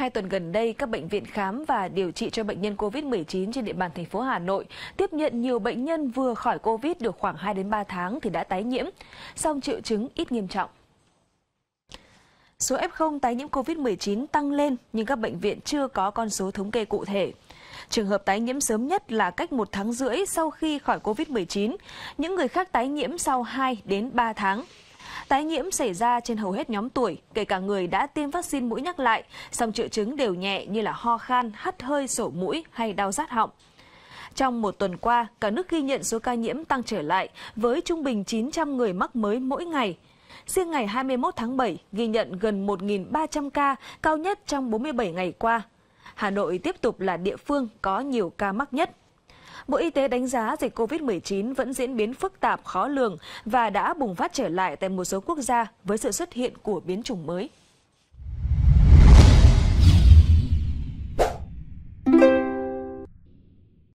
Hai tuần gần đây, các bệnh viện khám và điều trị cho bệnh nhân COVID-19 trên địa bàn thành phố Hà Nội tiếp nhận nhiều bệnh nhân vừa khỏi COVID được khoảng 2 đến 3 tháng thì đã tái nhiễm, song triệu chứng ít nghiêm trọng. Số F0 tái nhiễm COVID-19 tăng lên nhưng các bệnh viện chưa có con số thống kê cụ thể. Trường hợp tái nhiễm sớm nhất là cách một tháng rưỡi sau khi khỏi COVID-19, những người khác tái nhiễm sau 2 đến 3 tháng. Tái nhiễm xảy ra trên hầu hết nhóm tuổi, kể cả người đã tiêm vaccine mũi nhắc lại, song triệu chứng đều nhẹ như là ho khan, hắt hơi, sổ mũi hay đau rát họng. Trong một tuần qua, cả nước ghi nhận số ca nhiễm tăng trở lại với trung bình 900 người mắc mới mỗi ngày. Riêng ngày 21 tháng 7 ghi nhận gần 1.300 ca, cao nhất trong 47 ngày qua. Hà Nội tiếp tục là địa phương có nhiều ca mắc nhất. Bộ Y tế đánh giá dịch COVID-19 vẫn diễn biến phức tạp, khó lường và đã bùng phát trở lại tại một số quốc gia với sự xuất hiện của biến chủng mới.